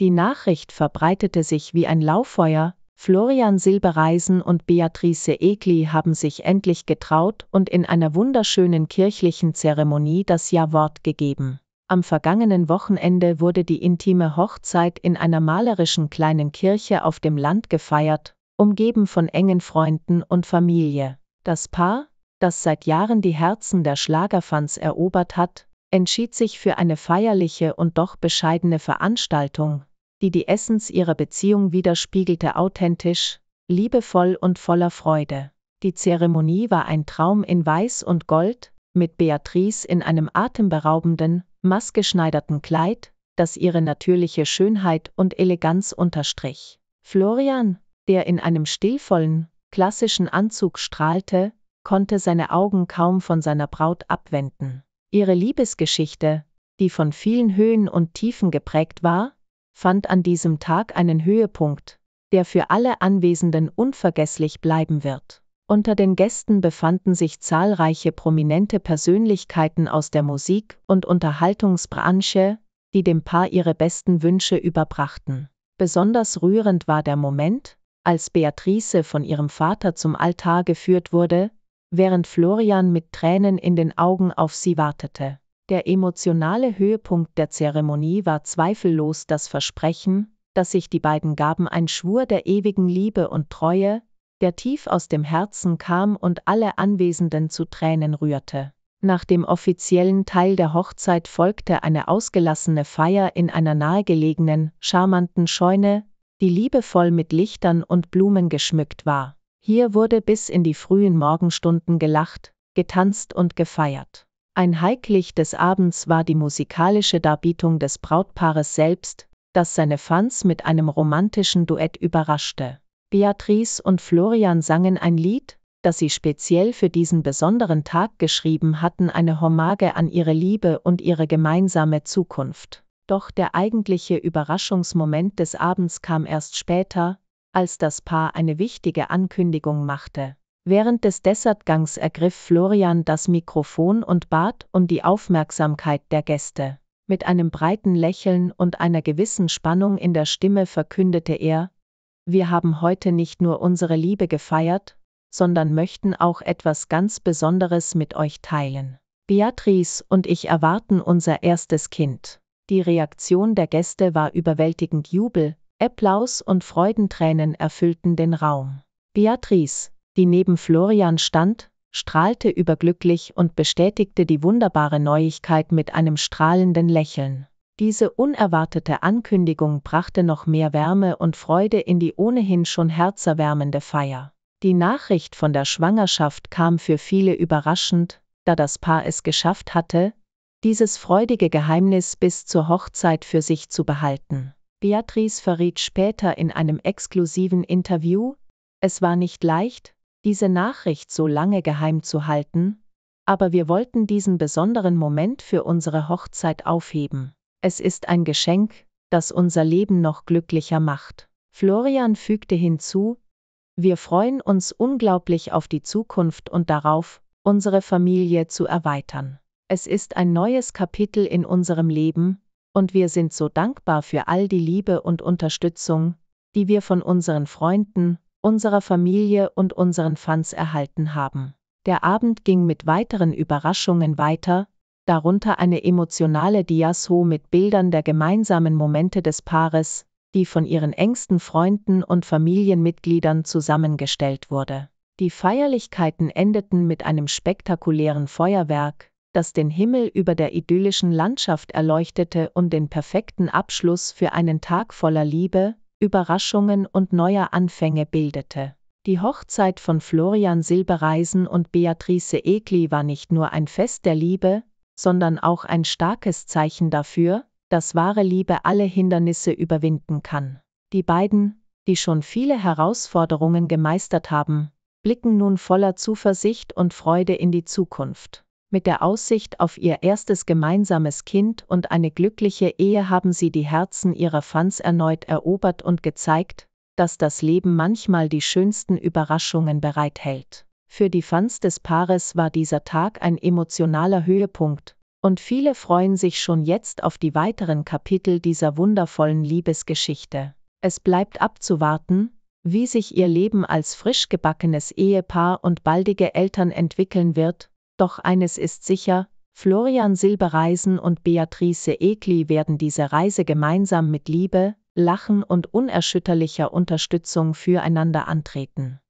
Die Nachricht verbreitete sich wie ein Lauffeuer, Florian Silbereisen und Beatrice Egli haben sich endlich getraut und in einer wunderschönen kirchlichen Zeremonie das Ja-Wort gegeben. Am vergangenen Wochenende wurde die intime Hochzeit in einer malerischen kleinen Kirche auf dem Land gefeiert, umgeben von engen Freunden und Familie. Das Paar, das seit Jahren die Herzen der Schlagerfans erobert hat, entschied sich für eine feierliche und doch bescheidene Veranstaltung, die die Essenz ihrer Beziehung widerspiegelte, authentisch, liebevoll und voller Freude. Die Zeremonie war ein Traum in Weiß und Gold, mit Beatrice in einem atemberaubenden, maßgeschneiderten Kleid, das ihre natürliche Schönheit und Eleganz unterstrich. Florian, der in einem stilvollen, klassischen Anzug strahlte, konnte seine Augen kaum von seiner Braut abwenden. Ihre Liebesgeschichte, die von vielen Höhen und Tiefen geprägt war, fand an diesem Tag einen Höhepunkt, der für alle Anwesenden unvergesslich bleiben wird. Unter den Gästen befanden sich zahlreiche prominente Persönlichkeiten aus der Musik- und Unterhaltungsbranche, die dem Paar ihre besten Wünsche überbrachten. Besonders rührend war der Moment, als Beatrice von ihrem Vater zum Altar geführt wurde, während Florian mit Tränen in den Augen auf sie wartete. Der emotionale Höhepunkt der Zeremonie war zweifellos das Versprechen, das sich die beiden gaben, ein Schwur der ewigen Liebe und Treue, der tief aus dem Herzen kam und alle Anwesenden zu Tränen rührte. Nach dem offiziellen Teil der Hochzeit folgte eine ausgelassene Feier in einer nahegelegenen, charmanten Scheune, die liebevoll mit Lichtern und Blumen geschmückt war. Hier wurde bis in die frühen Morgenstunden gelacht, getanzt und gefeiert. Ein Highlight des Abends war die musikalische Darbietung des Brautpaares selbst, das seine Fans mit einem romantischen Duett überraschte. Beatrice und Florian sangen ein Lied, das sie speziell für diesen besonderen Tag geschrieben hatten, eine Hommage an ihre Liebe und ihre gemeinsame Zukunft. Doch der eigentliche Überraschungsmoment des Abends kam erst später, als das Paar eine wichtige Ankündigung machte. Während des Dessertgangs ergriff Florian das Mikrofon und bat um die Aufmerksamkeit der Gäste. Mit einem breiten Lächeln und einer gewissen Spannung in der Stimme verkündete er, wir haben heute nicht nur unsere Liebe gefeiert, sondern möchten auch etwas ganz Besonderes mit euch teilen. Beatrice und ich erwarten unser erstes Kind. Die Reaktion der Gäste war überwältigend Jubel, Applaus und Freudentränen erfüllten den Raum. Beatrice, die neben Florian stand, strahlte überglücklich und bestätigte die wunderbare Neuigkeit mit einem strahlenden Lächeln. Diese unerwartete Ankündigung brachte noch mehr Wärme und Freude in die ohnehin schon herzerwärmende Feier. Die Nachricht von der Schwangerschaft kam für viele überraschend, da das Paar es geschafft hatte, dieses freudige Geheimnis bis zur Hochzeit für sich zu behalten. Beatrice verriet später in einem exklusiven Interview, es war nicht leicht, diese Nachricht so lange geheim zu halten, aber wir wollten diesen besonderen Moment für unsere Hochzeit aufheben. Es ist ein Geschenk, das unser Leben noch glücklicher macht. Florian fügte hinzu, wir freuen uns unglaublich auf die Zukunft und darauf, unsere Familie zu erweitern. Es ist ein neues Kapitel in unserem Leben, und wir sind so dankbar für all die Liebe und Unterstützung, die wir von unseren Freunden, unserer Familie und unseren Fans erhalten haben. Der Abend ging mit weiteren Überraschungen weiter, darunter eine emotionale Diashow mit Bildern der gemeinsamen Momente des Paares, die von ihren engsten Freunden und Familienmitgliedern zusammengestellt wurde. Die Feierlichkeiten endeten mit einem spektakulären Feuerwerk, das den Himmel über der idyllischen Landschaft erleuchtete und den perfekten Abschluss für einen Tag voller Liebe, Überraschungen und neuer Anfänge bildete. Die Hochzeit von Florian Silbereisen und Beatrice Egli war nicht nur ein Fest der Liebe, sondern auch ein starkes Zeichen dafür, dass wahre Liebe alle Hindernisse überwinden kann. Die beiden, die schon viele Herausforderungen gemeistert haben, blicken nun voller Zuversicht und Freude in die Zukunft. Mit der Aussicht auf ihr erstes gemeinsames Kind und eine glückliche Ehe haben sie die Herzen ihrer Fans erneut erobert und gezeigt, dass das Leben manchmal die schönsten Überraschungen bereithält. Für die Fans des Paares war dieser Tag ein emotionaler Höhepunkt, und viele freuen sich schon jetzt auf die weiteren Kapitel dieser wundervollen Liebesgeschichte. Es bleibt abzuwarten, wie sich ihr Leben als frisch gebackenes Ehepaar und baldige Eltern entwickeln wird, doch eines ist sicher, Florian Silbereisen und Beatrice Egli werden diese Reise gemeinsam mit Liebe, Lachen und unerschütterlicher Unterstützung füreinander antreten.